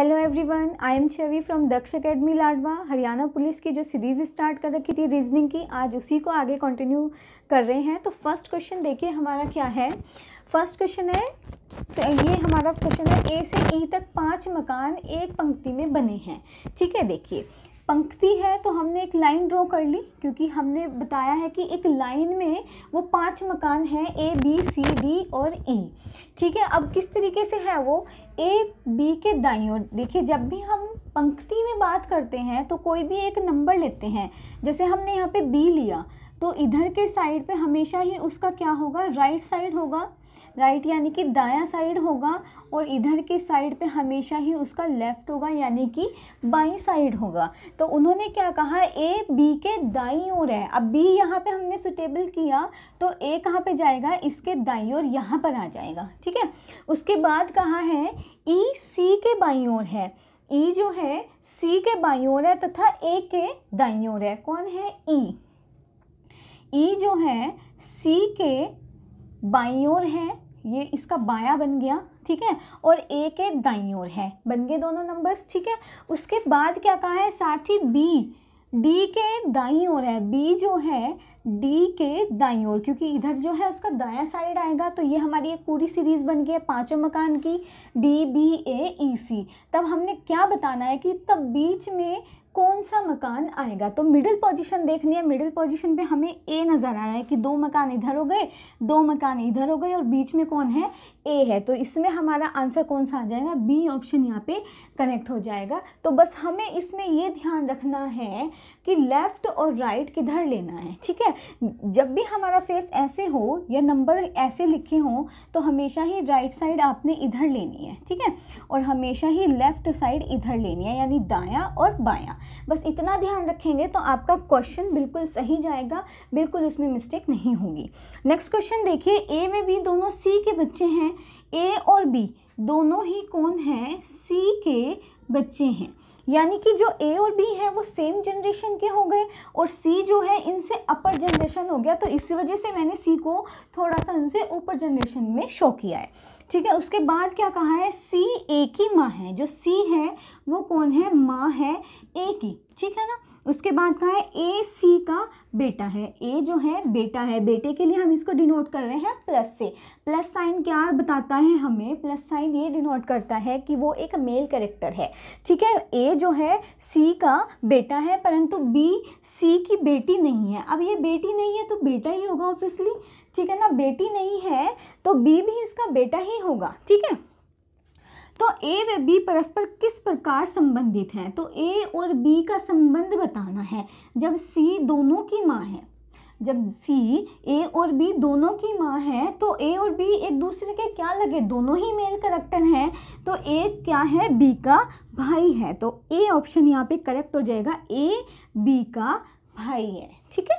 Hello everyone I am Chhavi from Daksh academy Ladwa Haryana police की जो series start कर रखी थी रीजनिंग की आज उसी को आगे कंटिन्यू कर रहे हैं तो फर्स्ट क्वेश्चन देखिए हमारा क्या है फर्स्ट क्वेश्चन है ये हमारा क्वेश्चन है ए से ई e तक पांच मकान एक पंक्ति में बने हैं ठीक है देखिए पंक्ति है तो हमने एक लाइन ड्रॉ कर ली क्योंकि हमने बताया है कि एक लाइन में वो पांच मकान हैं ए बी सी डी और ई e. ठीक है अब किस तरीके से है वो ए बी के दाई और देखिए जब भी हम पंक्ति में बात करते हैं तो कोई भी एक नंबर लेते हैं जैसे हमने यहाँ पे बी लिया तो इधर के साइड पे हमेशा ही उसका क्या होगा राइट right साइड होगा राइट यानी कि दायां साइड होगा और इधर के साइड पे हमेशा ही उसका लेफ़्ट होगा यानी कि बाई साइड होगा तो उन्होंने क्या कहा ए बी के दाई ओर है अब बी यहाँ पे हमने सुटेबल किया तो ए कहाँ पे जाएगा इसके दाई ओर यहाँ पर आ जाएगा ठीक है उसके बाद कहा है ई सी के बाई ओर है ई जो है सी के बाई ओर है तथा ए के दाई ओर है कौन है ई ई जो है सी के बाई ओर है ये इसका बाया बन गया ठीक है और एक के दाई ओर है बन गए दोनों नंबर्स ठीक है उसके बाद क्या कहा है साथ ही बी डी के दाई ओर है बी जो है डी के दाई और क्योंकि इधर जो है उसका दाया साइड आएगा तो ये हमारी एक पूरी सीरीज़ बन गई है पाँचों मकान की डी बी ए ई सी तब हमने क्या बताना है कि तब बीच में कौन सा मकान आएगा तो मिडिल पोजीशन देखनी है मिडिल पोजीशन पे हमें ए नज़र आ रहा है कि दो मकान इधर हो गए दो मकान इधर हो गए और बीच में कौन है ए है तो इसमें हमारा आंसर कौन सा आ जाएगा बी ऑप्शन यहाँ पे कनेक्ट हो जाएगा तो बस हमें इसमें ये ध्यान रखना है कि लेफ़्ट और राइट right किधर लेना है ठीक है जब भी हमारा फेस ऐसे हो या नंबर ऐसे लिखे हों तो हमेशा ही राइट right साइड आपने इधर लेनी है ठीक है और हमेशा ही लेफ़्ट साइड इधर लेनी है यानी दायाँ और बाया बस इतना ध्यान रखेंगे तो आपका क्वेश्चन बिल्कुल सही जाएगा बिल्कुल उसमें मिस्टेक नहीं होगी नेक्स्ट क्वेश्चन देखिए ए में भी दोनों सी के बच्चे हैं ए और बी दोनों ही कौन हैं सी के बच्चे हैं यानी कि जो ए और बी हैं वो सेम जनरेशन के हो गए और सी जो है इनसे अपर जनरेशन हो गया तो इसी वजह से मैंने सी को थोड़ा सा इनसे ऊपर जनरेशन में शो किया है ठीक है उसके बाद क्या कहा है सी ए की माँ है जो सी है वो कौन है माँ है ए की ठीक है ना उसके बाद कहा है ए सी का बेटा है ए जो है बेटा है बेटे के लिए हम इसको डिनोट कर रहे हैं प्लस से प्लस साइन क्या बताता है हमें प्लस साइन ये डिनोट करता है कि वो एक मेल करेक्टर है ठीक है ए जो है सी का बेटा है परंतु बी सी की बेटी नहीं है अब ये बेटी नहीं है तो बेटा ही होगा ऑफिसली ठीक है ना बेटी नहीं है तो बी भी इसका बेटा ही होगा ठीक है तो ए व बी परस्पर किस प्रकार संबंधित हैं तो ए और बी का संबंध बताना है जब सी दोनों की माँ है जब सी ए और बी दोनों की माँ है तो ए और बी एक दूसरे के क्या लगे दोनों ही मेल करेक्टर हैं तो ए क्या है बी का भाई है तो ए ऑप्शन यहाँ पे करेक्ट हो जाएगा ए बी का भाई है ठीक है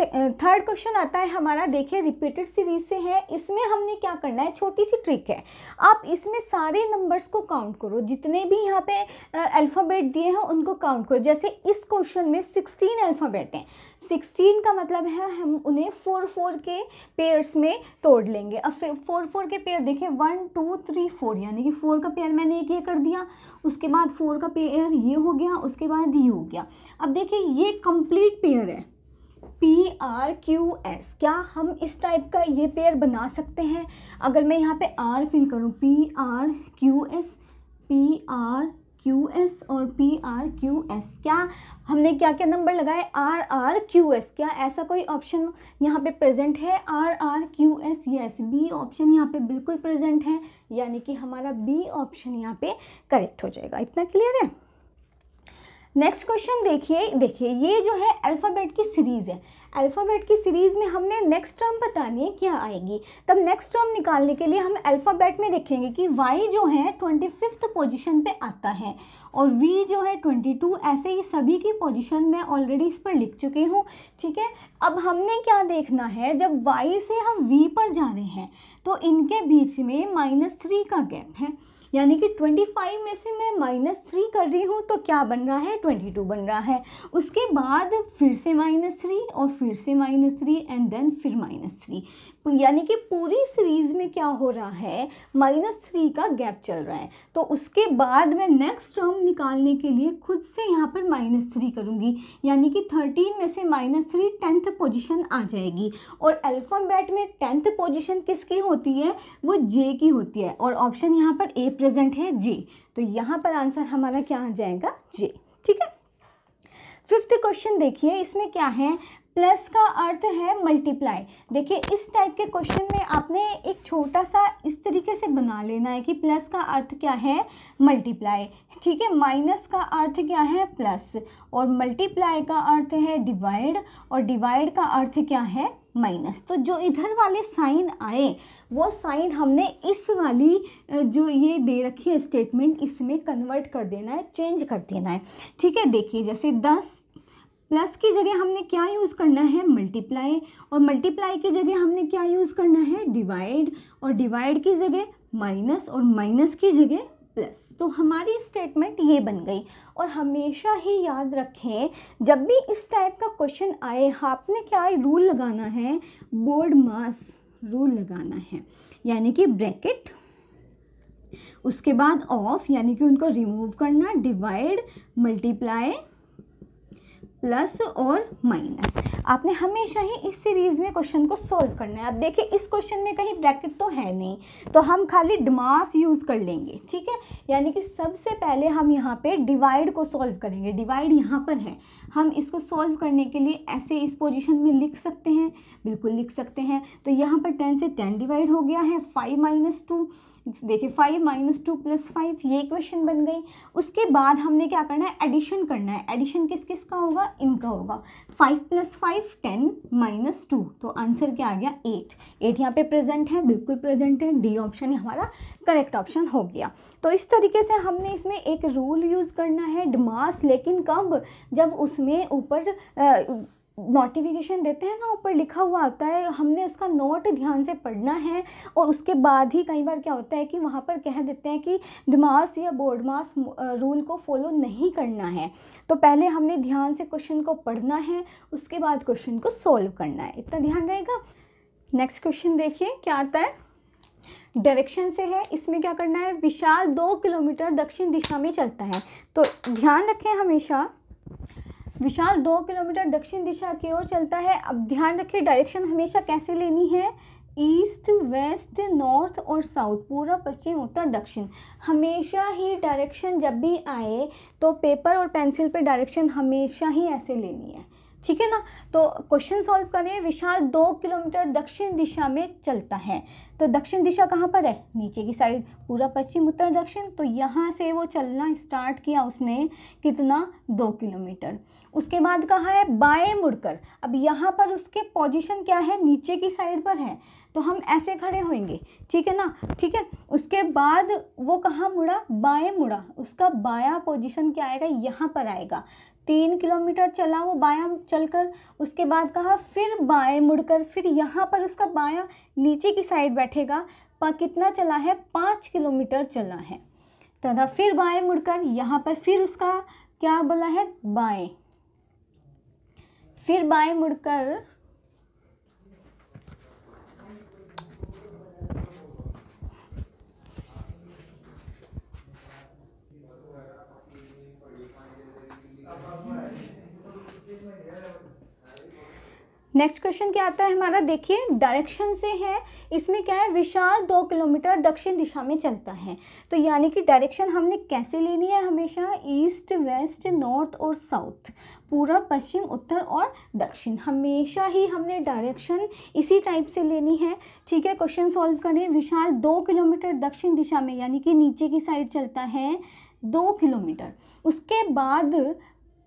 थर्ड क्वेश्चन आता है हमारा देखिए रिपीटेड सीरीज से है इसमें हमने क्या करना है छोटी सी ट्रिक है आप इसमें सारे नंबर्स को काउंट करो जितने भी यहाँ पे अल्फ़ाबेट दिए हैं उनको काउंट करो जैसे इस क्वेश्चन में सिक्सटीन अल्फ़ाबेट हैं सिक्सटीन का मतलब है हम उन्हें फोर फोर के पेयर्स में तोड़ लेंगे अब फोर फोर के पेयर देखें वन टू थ्री फोर यानी कि फोर का पेयर मैंने एक ये कर दिया उसके बाद फोर का पेयर ये हो गया उसके बाद ये हो गया अब देखिए ये कंप्लीट पेयर है पी आर क्यू एस क्या हम इस टाइप का ये पेयर बना सकते हैं अगर मैं यहाँ पे आर फिल करूँ P R Q S P R Q S और पी आर क्यू एस क्या हमने क्या क्या नंबर लगाए आर आर क्यू एस क्या ऐसा कोई ऑप्शन यहाँ पे प्रेजेंट है R R Q S yes B option यहाँ पे बिल्कुल प्रेजेंट है यानी कि हमारा बी ऑप्शन यहाँ पे करेक्ट हो जाएगा इतना क्लियर है नेक्स्ट क्वेश्चन देखिए देखिए ये जो है अल्फ़ाबेट की सीरीज़ है अल्फ़ाबेट की सीरीज़ में हमने नेक्स्ट टर्म बतानी है क्या आएगी तब नेक्स्ट टर्म निकालने के लिए हम अल्फ़ाबेट में देखेंगे कि वाई जो है ट्वेंटी फिफ्थ पोजिशन पर आता है और वी जो है ट्वेंटी टू ऐसे ही सभी की पोजिशन मैं ऑलरेडी इस पर लिख चुकी हूँ ठीक है अब हमने क्या देखना है जब वाई से हम वी पर जा रहे हैं तो इनके बीच में माइनस थ्री का गैप है यानी कि 25 में से मैं माइनस थ्री कर रही हूँ तो क्या बन रहा है 22 बन रहा है उसके बाद फिर से माइनस थ्री और फिर से माइनस थ्री एंड देन फिर माइनस थ्री तो यानी कि पूरी सीरीज़ में क्या हो रहा है माइनस थ्री का गैप चल रहा है तो उसके बाद मैं नेक्स्ट टर्म निकालने के लिए खुद से यहाँ पर माइनस थ्री करूँगी यानी कि थर्टीन में से माइनस थ्री टेंथ पोजिशन आ जाएगी और अल्फ़ाबेट में टेंथ पोजिशन किसकी होती है वो जे की होती है और ऑप्शन यहाँ पर ए प्रेजेंट है जे तो यहाँ पर आंसर हमारा क्या आ जाएगा जे ठीक है फिफ्थ क्वेश्चन देखिए इसमें क्या है प्लस का अर्थ है मल्टीप्लाई देखिए इस टाइप के क्वेश्चन में आपने एक छोटा सा इस तरीके से बना लेना है कि प्लस का अर्थ क्या है मल्टीप्लाई ठीक है माइनस का अर्थ क्या है प्लस और मल्टीप्लाई का अर्थ है डिवाइड और डिवाइड का अर्थ क्या है माइनस तो जो इधर वाले साइन आए वो साइन हमने इस वाली जो ये दे रखी है स्टेटमेंट इसमें कन्वर्ट कर देना है चेंज कर देना है ठीक है देखिए जैसे दस प्लस की जगह हमने क्या यूज़ करना है मल्टीप्लाई और मल्टीप्लाई की जगह हमने क्या यूज़ करना है डिवाइड और डिवाइड की जगह माइनस और माइनस की जगह प्लस तो हमारी स्टेटमेंट ये बन गई और हमेशा ही याद रखें जब भी इस टाइप का क्वेश्चन आए आपने क्या रूल लगाना है बोर्ड मास रूल लगाना है यानी कि ब्रैकेट उसके बाद ऑफ यानी कि उनको रिमूव करना डिवाइड मल्टीप्लाई प्लस और माइनस आपने हमेशा ही इस सीरीज़ में क्वेश्चन को सोल्व करना है अब देखिए इस क्वेश्चन में कहीं ब्रैकेट तो है नहीं तो हम खाली डमास यूज़ कर लेंगे ठीक है यानी कि सबसे पहले हम यहाँ पे डिवाइड को सोल्व करेंगे डिवाइड यहाँ पर है हम इसको सोल्व करने के लिए ऐसे इस पोजिशन में लिख सकते हैं बिल्कुल लिख सकते हैं तो यहाँ पर टेन से टेन डिवाइड हो गया है फाइव माइनस टू देखिए five minus two plus five ये इक्वेशन बन गई उसके बाद हमने क्या करना है एडिशन करना है एडिशन किस किस का होगा इनका होगा five plus five ten minus two तो आंसर क्या आ गया एट एट यहाँ पे प्रेजेंट है बिल्कुल प्रेजेंट है डी ऑप्शन हमारा करेक्ट ऑप्शन हो गया तो इस तरीके से हमने इसमें एक रूल यूज़ करना है डमास लेकिन कब जब उसमें ऊपर नोटिफिकेशन देते हैं ना ऊपर लिखा हुआ आता है हमने उसका नोट ध्यान से पढ़ना है और उसके बाद ही कई बार क्या होता है कि वहाँ पर कह देते हैं कि डमास या बोर्डमास रूल को फॉलो नहीं करना है तो पहले हमने ध्यान से क्वेश्चन को पढ़ना है उसके बाद क्वेश्चन को सॉल्व करना है इतना ध्यान रहेगा नेक्स्ट क्वेश्चन देखिए क्या आता है डायरेक्शन से है इसमें क्या करना है विशाल दो किलोमीटर दक्षिण दिशा में चलता है तो ध्यान रखें हमेशा विशाल दो किलोमीटर दक्षिण दिशा की ओर चलता है अब ध्यान रखिए डायरेक्शन हमेशा कैसे लेनी है ईस्ट वेस्ट नॉर्थ और साउथ पूर्व पश्चिम उत्तर दक्षिण हमेशा ही डायरेक्शन जब भी आए तो पेपर और पेंसिल पे डायरेक्शन हमेशा ही ऐसे लेनी है ठीक है ना तो क्वेश्चन सॉल्व करें विशाल दो किलोमीटर दक्षिण दिशा में चलता है तो दक्षिण दिशा कहाँ पर है नीचे की साइड पूरा पश्चिम उत्तर दक्षिण तो यहाँ से वो चलना स्टार्ट किया उसने कितना दो किलोमीटर उसके बाद कहा है बाएं मुड़कर अब यहाँ पर उसके पोजीशन क्या है नीचे की साइड पर है तो हम ऐसे खड़े होंगे ठीक है ना ठीक है उसके बाद वो कहाँ मुड़ा बाएं मुड़ा उसका बाया पोजीशन क्या आएगा यहाँ पर आएगा तीन किलोमीटर चला वो बायां चलकर उसके बाद कहा फिर बाएं मुड़कर फिर यहाँ पर उसका बायां नीचे की साइड बैठेगा पा कितना चला है पाँच किलोमीटर चला है तथा फिर बाएं मुड़कर यहाँ पर फिर उसका क्या बोला है बाएं फिर बाएं मुड़कर नेक्स्ट क्वेश्चन क्या आता है हमारा देखिए डायरेक्शन से है इसमें क्या है विशाल दो किलोमीटर दक्षिण दिशा में चलता है तो यानी कि डायरेक्शन हमने कैसे लेनी है हमेशा ईस्ट वेस्ट नॉर्थ और साउथ पूरा पश्चिम उत्तर और दक्षिण हमेशा ही हमने डायरेक्शन इसी टाइप से लेनी है ठीक है क्वेश्चन सॉल्व करें विशाल दो किलोमीटर दक्षिण दिशा में यानी कि नीचे की साइड चलता है दो किलोमीटर उसके बाद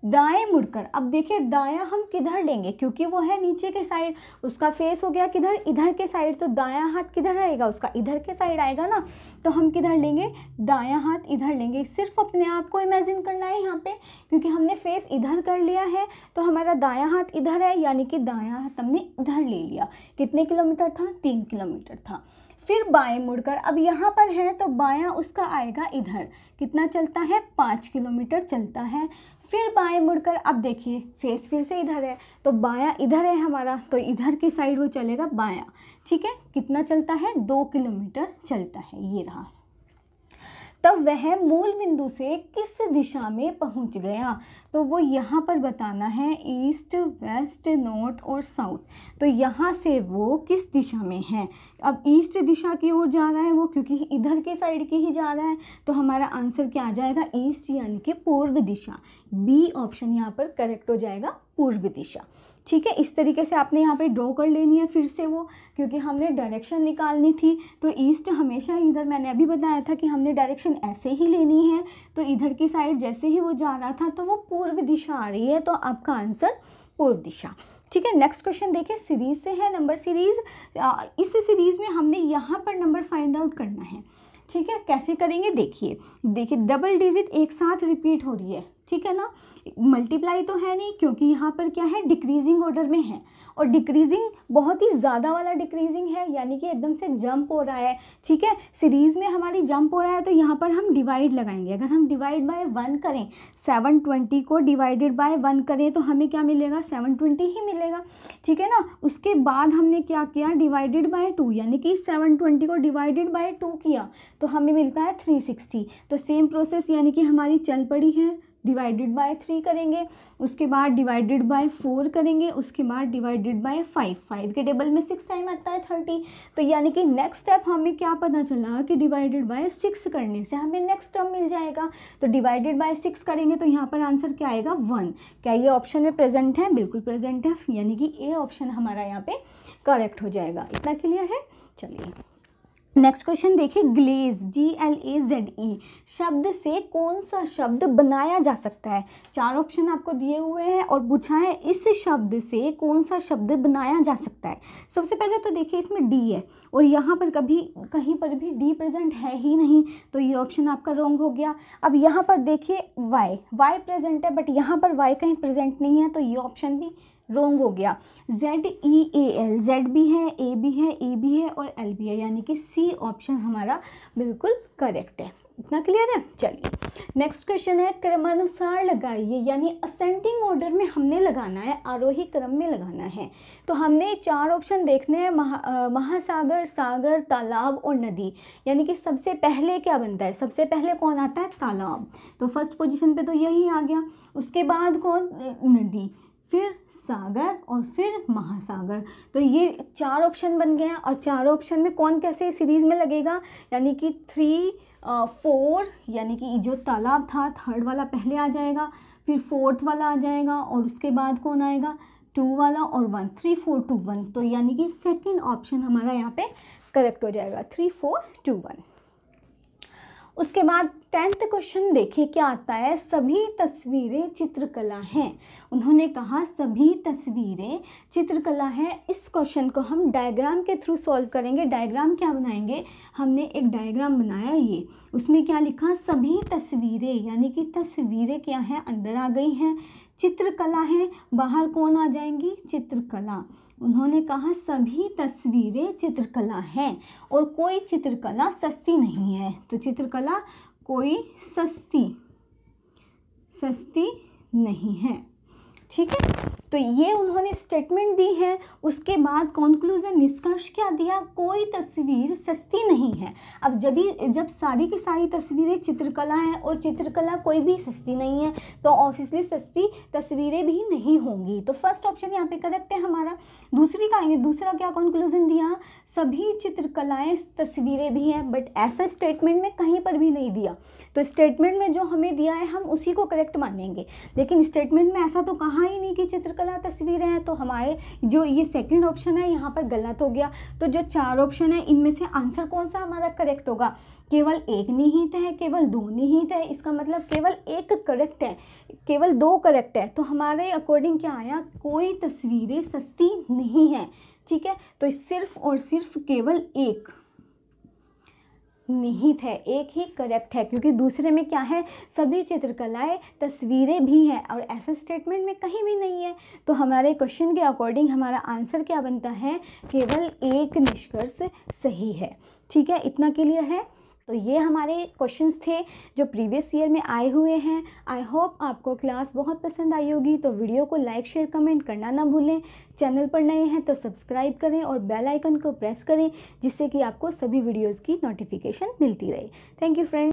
दाएं मुड़कर अब देखिए दाया हम किधर लेंगे क्योंकि वो है नीचे के साइड उसका फेस हो गया किधर इधर के साइड तो दाया हाथ किधर रहेगा उसका इधर के साइड आएगा ना तो हम किधर लेंगे दाया हाथ इधर लेंगे सिर्फ अपने आप को इमेजिन करना है यहाँ पे क्योंकि हमने फेस इधर कर लिया है तो हमारा दाया हाथ इधर है यानी कि दाया हाथ हमने इधर ले लिया कितने किलोमीटर था तीन किलोमीटर था फिर बाएं मुड़कर अब यहाँ पर है तो बायां उसका आएगा इधर कितना चलता है पाँच किलोमीटर चलता है फिर बाएं मुड़कर अब देखिए फेस फिर से इधर है तो बायां इधर है हमारा तो इधर की साइड वो चलेगा बायां ठीक है कितना चलता है दो किलोमीटर चलता है ये रहा तब वह मूल बिंदु से किस दिशा में पहुंच गया तो वो यहाँ पर बताना है ईस्ट वेस्ट नॉर्थ और साउथ तो यहाँ से वो किस दिशा में है अब ईस्ट दिशा की ओर जा रहा है वो क्योंकि इधर की साइड की ही जा रहा है तो हमारा आंसर क्या आ जाएगा ईस्ट यानी कि पूर्व दिशा बी ऑप्शन यहाँ पर करेक्ट हो जाएगा पूर्व दिशा ठीक है इस तरीके से आपने यहाँ पे ड्रॉ कर लेनी है फिर से वो क्योंकि हमने डायरेक्शन निकालनी थी तो ईस्ट हमेशा इधर मैंने अभी बताया था कि हमने डायरेक्शन ऐसे ही लेनी है तो इधर की साइड जैसे ही वो जा रहा था तो वो पूर्व दिशा आ रही है तो आपका आंसर पूर्व दिशा ठीक है नेक्स्ट क्वेश्चन देखिए सीरीज़ से है नंबर सीरीज़ इस सीरीज़ में हमने यहाँ पर नंबर फाइंड आउट करना है ठीक है कैसे करेंगे देखिए देखिए डबल डिजिट एक साथ रिपीट हो रही है ठीक है ना मल्टीप्लाई तो है नहीं क्योंकि यहाँ पर क्या है डिक्रीजिंग ऑर्डर में है और डिक्रीजिंग बहुत ही ज़्यादा वाला डिक्रीजिंग है यानी कि एकदम से जंप हो रहा है ठीक है सीरीज़ में हमारी जंप हो रहा है तो यहाँ पर हम डिवाइड लगाएंगे अगर हम डिवाइड बाय वन करें सेवन ट्वेंटी को डिवाइडेड बाय वन करें तो हमें क्या मिलेगा सेवन ट्वेंटी ही मिलेगा ठीक है ना उसके बाद हमने क्या किया डिवाइडेड बाय टू यानी कि सेवन ट्वेंटी को डिवाइडेड बाय टू किया तो हमें मिलता है थ्री सिक्सटी तो सेम प्रोसेस यानी कि हमारी चल पड़ी है डिवाइडेड बाय थ्री करेंगे उसके बाद डिवाइडेड बाय फोर करेंगे उसके बाद डिवाइडेड बाय फाइव फाइव के टेबल में सिक्स टाइम आता है थर्टी तो यानी कि नेक्स्ट स्टेप हमें क्या पता चला कि डिवाइडेड बाय सिक्स करने से हमें नेक्स्ट टर्म मिल जाएगा तो डिवाइडेड बाय सिक्स करेंगे तो यहाँ पर आंसर क्या आएगा वन क्या ये ऑप्शन में प्रेजेंट है बिल्कुल प्रेजेंट है यानी कि ए ऑप्शन हमारा यहाँ पर करेक्ट हो जाएगा इतना क्लियर है चलिए नेक्स्ट क्वेश्चन देखिए glaze G L A Z E शब्द से कौन सा शब्द बनाया जा सकता है चार ऑप्शन आपको दिए हुए हैं और पूछा है इस शब्द से कौन सा शब्द बनाया जा सकता है सबसे पहले तो देखिए इसमें डी है और यहाँ पर कभी कहीं पर भी डी प्रेजेंट है ही नहीं तो ये ऑप्शन आपका रॉन्ग हो गया अब यहाँ पर देखिए वाई वाई प्रेजेंट है बट यहाँ पर वाई कहीं प्रेजेंट नहीं है तो ये ऑप्शन भी रोंग हो गया Z E A L Z भी है ए भी है ई e भी है और एल भी है यानी कि सी ऑप्शन हमारा बिल्कुल करेक्ट है इतना क्लियर है चलिए नेक्स्ट क्वेश्चन है क्रमानुसार लगाइए यानी असेंडिंग ऑर्डर में हमने लगाना है आरोही क्रम में लगाना है तो हमने चार ऑप्शन देखने हैं महा, महासागर सागर तालाब और नदी यानी कि सबसे पहले क्या बनता है सबसे पहले कौन आता है तालाब तो फर्स्ट पोजीशन पे तो यही आ गया उसके बाद कौन नदी फिर सागर और फिर महासागर तो ये चार ऑप्शन बन गए हैं और चार ऑप्शन में कौन कैसे सीरीज़ में लगेगा यानी कि थ्री फोर यानी कि जो तालाब था थर्ड वाला पहले आ जाएगा फिर फोर्थ वाला आ जाएगा और उसके बाद कौन आएगा टू वाला और one three four two one तो यानी कि सेकेंड ऑप्शन हमारा यहाँ पे करेक्ट हो जाएगा थ्री फोर टू वन उसके बाद टेंथ क्वेश्चन देखिए क्या आता है सभी तस्वीरें चित्रकला हैं उन्होंने कहा सभी तस्वीरें चित्रकला है इस क्वेश्चन को हम डायग्राम के थ्रू सॉल्व करेंगे डायग्राम क्या बनाएंगे हमने एक डायग्राम बनाया ये उसमें क्या लिखा सभी तस्वीरें यानी कि तस्वीरें क्या हैं अंदर आ गई हैं चित्रकला है बाहर कौन आ जाएंगी चित्रकला उन्होंने कहा सभी तस्वीरें चित्रकला हैं और कोई चित्रकला सस्ती नहीं है तो चित्रकला कोई सस्ती सस्ती नहीं है ठीक है तो ये उन्होंने स्टेटमेंट दी है उसके बाद कॉन्क्लूज़न निष्कर्ष क्या दिया कोई तस्वीर सस्ती नहीं है अब जब ही जब सारी की सारी तस्वीरें चित्रकला हैं और चित्रकला कोई भी सस्ती नहीं है तो ऑब्वियसली सस्ती तस्वीरें भी नहीं होंगी तो फर्स्ट ऑप्शन यहाँ पे करेक्ट है हमारा दूसरी का दूसरा क्या कॉन्क्लूजन दिया सभी चित्रकलाएँ तस्वीरें भी हैं बट ऐसा स्टेटमेंट में कहीं पर भी नहीं दिया तो स्टेटमेंट में जो हमें दिया है हम उसी को करेक्ट मानेंगे लेकिन स्टेटमेंट में ऐसा तो कहाँ ही नहीं कि चित्र गलत तस्वीरें हैं तो हमारे जो ये सेकंड ऑप्शन है यहाँ पर गलत हो गया तो जो चार ऑप्शन है इनमें से आंसर कौन सा हमारा करेक्ट होगा केवल एक निहित है केवल दो निहित है इसका मतलब केवल एक करेक्ट है केवल दो करेक्ट है तो हमारे अकॉर्डिंग क्या आया कोई तस्वीरें सस्ती नहीं है ठीक है तो सिर्फ और सिर्फ केवल एक निहित है एक ही करेक्ट है क्योंकि दूसरे में क्या है सभी चित्रकलाएं तस्वीरें भी हैं और ऐसे स्टेटमेंट में कहीं भी नहीं है तो हमारे क्वेश्चन के अकॉर्डिंग हमारा आंसर क्या बनता है केवल एक निष्कर्ष सही है ठीक है इतना क्लियर है तो ये हमारे क्वेश्चंस थे जो प्रीवियस ईयर में आए हुए हैं आई होप आपको क्लास बहुत पसंद आई होगी तो वीडियो को लाइक शेयर कमेंट करना ना भूलें चैनल पर नए हैं तो सब्सक्राइब करें और बेल आइकन को प्रेस करें जिससे कि आपको सभी वीडियोज़ की नोटिफिकेशन मिलती रहे थैंक यू फ्रेंड्स